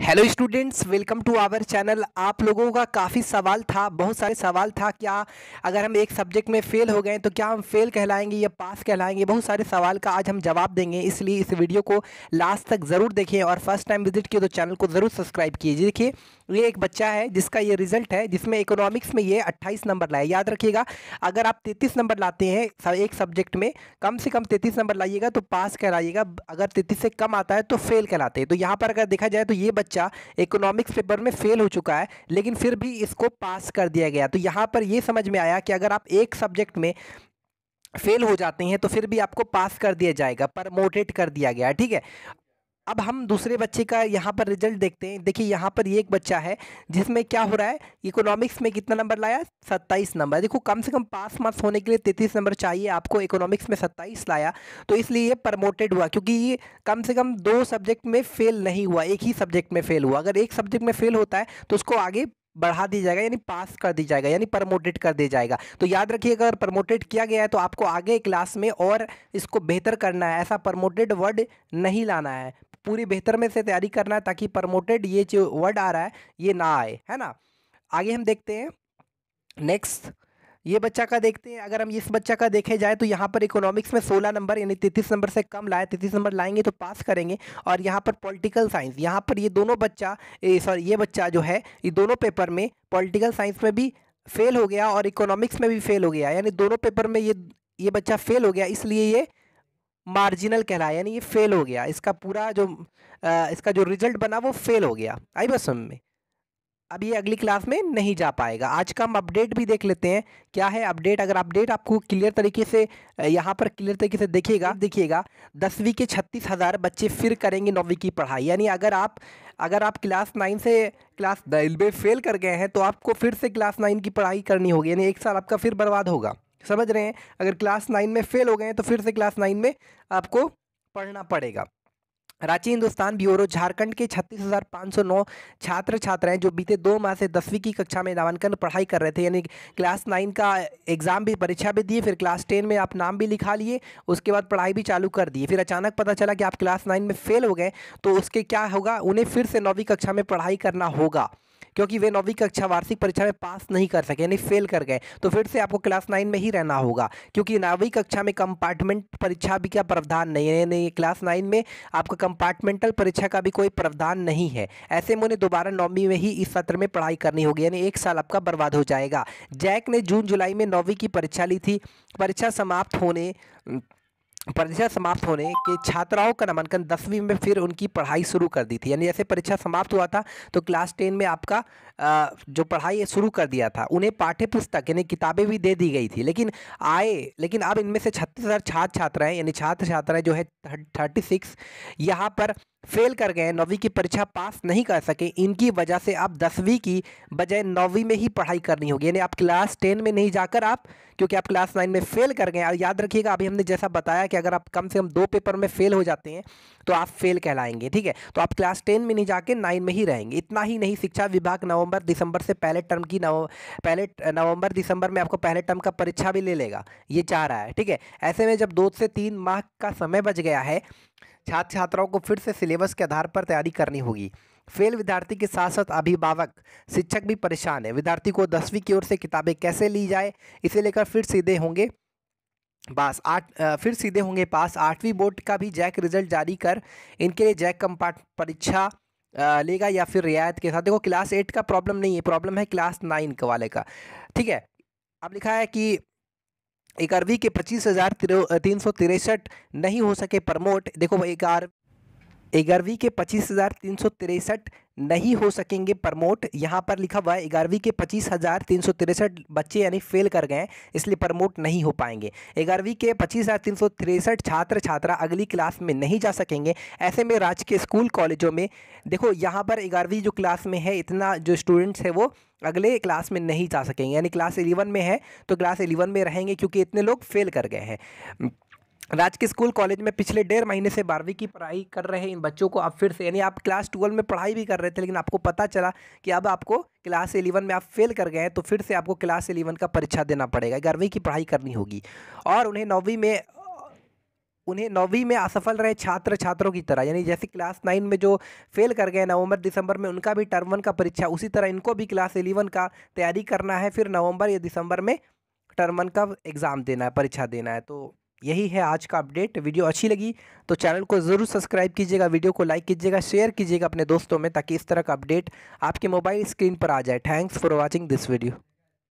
hello students welcome to our channel आप लोगों का काफ़ी सवाल था बहुत सारे सवाल था क्या अगर हम एक सब्जेक्ट में फ़ेल हो गए तो क्या हम फेल कहलाएंगे या पास कहलाएंगे बहुत सारे सवाल का आज हम जवाब देंगे इसलिए इस वीडियो को लास्ट तक ज़रूर देखें और फर्स्ट टाइम विजिट किए तो चैनल को ज़रूर सब्सक्राइब कीजिए देखिए ये एक बच्चा है जिसका ये रिजल्ट है जिसमें इकोनॉमिक्स में ये 28 नंबर लाया याद रखिएगा अगर आप 33 नंबर लाते हैं एक सब्जेक्ट में कम से कम 33 नंबर लाइएगा तो पास कराइएगा अगर 33 से कम आता है तो फेल कराते हैं तो यहाँ पर अगर देखा जाए तो ये बच्चा इकोनॉमिक्स पेपर में फेल हो चुका है लेकिन फिर भी इसको पास कर दिया गया तो यहाँ पर ये समझ में आया कि अगर आप एक सब्जेक्ट में फेल हो जाते हैं तो फिर भी आपको पास कर दिया जाएगा प्रमोटेड कर दिया गया ठीक है अब हम दूसरे बच्चे का यहाँ पर रिजल्ट देखते हैं देखिए यहाँ पर ये एक बच्चा है जिसमें क्या हो रहा है इकोनॉमिक्स में कितना नंबर लाया सत्ताईस नंबर देखो कम से कम पास मार्क्स होने के लिए तैतीस नंबर चाहिए आपको इकोनॉमिक्स में सत्ताईस लाया तो इसलिए ये प्रमोटेड हुआ क्योंकि ये कम से कम दो सब्जेक्ट में फेल नहीं हुआ एक ही सब्जेक्ट में फेल हुआ अगर एक सब्जेक्ट में फेल होता है तो उसको आगे बढ़ा दिया जाएगा यानी पास कर दिया जाएगा यानी प्रमोटेड कर दिया जाएगा तो याद रखिए अगर प्रमोटेड किया गया है तो आपको आगे क्लास में और इसको बेहतर करना है ऐसा प्रमोटेड वर्ड नहीं लाना है पूरी बेहतर में से तैयारी करना है ताकि प्रमोटेड ये जो वर्ड आ रहा है ये ना आए है ना आगे हम देखते हैं नेक्स्ट ये बच्चा का देखते हैं अगर हम इस बच्चा का देखे जाए तो यहाँ पर इकोनॉमिक्स में 16 नंबर यानी तैतीस नंबर से कम लाए तैतीस नंबर लाएंगे तो पास करेंगे और यहाँ पर पॉलिटिकल साइंस यहाँ पर ये दोनों बच्चा सॉरी ये बच्चा जो है ये दोनों पेपर में पॉलिटिकल साइंस में भी फेल हो गया और इकोनॉमिक्स में भी फेल हो गया यानी दोनों पेपर में ये ये बच्चा फेल हो गया इसलिए ये मार्जिनल कहलाया यानी ये फेल हो गया इसका पूरा जो आ, इसका जो रिजल्ट बना वो फेल हो गया आई बस समझ में अब ये अगली क्लास में नहीं जा पाएगा आज का हम अपडेट भी देख लेते हैं क्या है अपडेट अगर अपडेट आपको क्लियर तरीके से यहाँ पर क्लियर तरीके से देखिएगा देखिएगा दसवीं के छत्तीस हज़ार बच्चे फिर करेंगे नौवीं की पढ़ाई यानी अगर आप अगर आप क्लास नाइन से क्लास रेलवे फेल कर गए हैं तो आपको फिर से क्लास नाइन की पढ़ाई करनी होगी यानी एक साल आपका फिर बर्बाद होगा समझ रहे हैं अगर क्लास नाइन में फेल हो गए हैं तो फिर से क्लास नाइन में आपको पढ़ना पड़ेगा रांची हिंदुस्तान ब्यूरो झारखंड के 36,509 छात्र छात्राएं जो बीते दो माह से दसवीं की कक्षा में नामांकन पढ़ाई कर रहे थे यानी क्लास नाइन का एग्ज़ाम भी परीक्षा भी दिए फिर क्लास टेन में आप नाम भी लिखा लिए उसके बाद पढ़ाई भी चालू कर दिए फिर अचानक पता चला कि आप क्लास नाइन में फेल हो गए तो उसके क्या होगा उन्हें फिर से नौवीं कक्षा में पढ़ाई करना होगा क्योंकि वे नौवीं कक्षा वार्षिक परीक्षा में पास नहीं कर सके यानी फेल कर गए तो फिर से आपको क्लास नाइन में ही रहना होगा क्योंकि नौवीं कक्षा में कंपार्टमेंट परीक्षा भी का प्रावधान नहीं है यानी क्लास नाइन में आपका कंपार्टमेंटल परीक्षा का भी कोई प्रावधान नहीं है ऐसे में उन्हें दोबारा नौवीं में ही इस सत्र में पढ़ाई करनी होगी यानी एक साल आपका बर्बाद हो जाएगा जैक ने जून जुलाई में नौवीं की परीक्षा ली थी परीक्षा समाप्त होने परीक्षा समाप्त होने के छात्राओं का नामांकन दसवीं में फिर उनकी पढ़ाई शुरू कर दी थी यानी जैसे परीक्षा समाप्त हुआ था तो क्लास टेन में आपका जो पढ़ाई शुरू कर दिया था उन्हें पाठ्य पुस्तक यानी किताबें भी दे दी गई थी लेकिन आए लेकिन अब इनमें से छत्तीस हज़ार छात्र छात्राएँ यानी छात्र छात्राएँ जो है थर्टी सिक्स यहाँ पर फेल कर गए नौवीं की परीक्षा पास नहीं कर सके इनकी वजह से आप दसवीं की बजाय नौवीं में ही पढ़ाई करनी होगी यानी आप क्लास टेन में नहीं जाकर आप क्योंकि आप क्लास नाइन में फ़ेल कर गए और याद रखिएगा अभी हमने जैसा बताया कि अगर आप कम से कम दो पेपर में फ़ेल हो जाते हैं तो आप फेल कहलाएंगे ठीक है तो आप क्लास टेन में नहीं जाके नाइन में ही रहेंगे इतना ही नहीं शिक्षा विभाग नवंबर दिसंबर से पहले टर्म की नव पहले नवंबर दिसंबर में आपको पहले टर्म का परीक्षा भी ले लेगा ये चाह रहा है ठीक है ऐसे में जब दो से तीन माह का समय बच गया है छात्र छात्राओं को फिर से सिलेबस के आधार पर तैयारी करनी होगी फेल विद्यार्थी के साथ साथ अभिभावक शिक्षक भी परेशान है विद्यार्थी को दसवीं की ओर से किताबें कैसे ली जाए इसे लेकर फिर सीधे होंगे पास आठ फिर सीधे होंगे पास आठवीं बोर्ड का भी जैक रिजल्ट जारी कर इनके लिए जैक कम्पार्ट परीक्षा लेगा या फिर रियायत के साथ देखो क्लास एट का प्रॉब्लम नहीं है प्रॉब्लम है क्लास नाइन वाले का ठीक है अब लिखा है कि एक आर के पच्चीस हज़ार तीन सौ तिरसठ नहीं हो सके प्रमोट देखो एक आर एगारहवीं के पच्चीस हज़ार तीन सौ तिरसठ नहीं हो सकेंगे प्रमोट यहाँ पर लिखा हुआ है ग्यारहवीं के पच्चीस हज़ार तीन सौ तिरसठ बच्चे यानी फेल कर गए इसलिए प्रमोट नहीं हो पाएंगे ग्यारहवीं के पच्चीस हज़ार तीन सौ तिरसठ छात्र छात्रा अगली क्लास में नहीं जा सकेंगे ऐसे में राज्य के स्कूल कॉलेजों में देखो यहाँ पर ग्यारहवीं जो क्लास में है इतना जो स्टूडेंट्स है वो अगले क्लास में नहीं जा सकेंगे यानी क्लास एलेवन में है तो क्लास एलेवन में रहेंगे क्योंकि इतने लोग फेल कर गए हैं राजकीय के स्कूल कॉलेज में पिछले डेढ़ महीने से बारहवीं की पढ़ाई कर रहे इन बच्चों को अब फिर से यानी आप क्लास ट्वेल्व में पढ़ाई भी कर रहे थे लेकिन आपको पता चला कि अब आपको क्लास एलेवन में आप फेल कर गए हैं तो फिर से आपको क्लास एलेवन का परीक्षा देना पड़ेगा ग्यारहवीं की पढ़ाई करनी होगी और उन्हें नौवीं में उन्हें नौवीं में असफल रहे छात्र छात्रों की तरह यानी जैसे क्लास नाइन में जो फेल कर गए नवंबर दिसंबर में उनका भी टर्म वन का परीक्षा उसी तरह इनको भी क्लास एलेवन का तैयारी करना है फिर नवंबर या दिसंबर में टर्म वन का एग्ज़ाम देना है परीक्षा देना है तो यही है आज का अपडेट वीडियो अच्छी लगी तो चैनल को ज़रूर सब्सक्राइब कीजिएगा वीडियो को लाइक कीजिएगा शेयर कीजिएगा अपने दोस्तों में ताकि इस तरह का अपडेट आपके मोबाइल स्क्रीन पर आ जाए thanks for watching this video